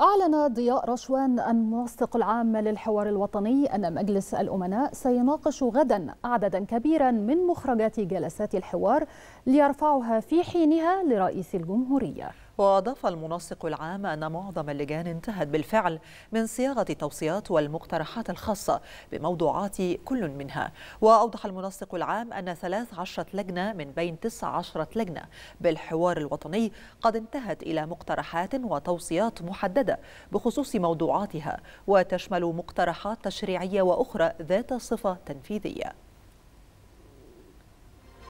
أعلن ضياء رشوان المنسق العام للحوار الوطني أن مجلس الأمناء سيناقش غدا عددا كبيرا من مخرجات جلسات الحوار ليرفعها في حينها لرئيس الجمهورية وأضاف المنسق العام أن معظم اللجان انتهت بالفعل من صياغة التوصيات والمقترحات الخاصة بموضوعات كل منها وأوضح المنسق العام أن 13 لجنة من بين 19 لجنة بالحوار الوطني قد انتهت إلى مقترحات وتوصيات محددة بخصوص موضوعاتها وتشمل مقترحات تشريعية وأخرى ذات صفة تنفيذية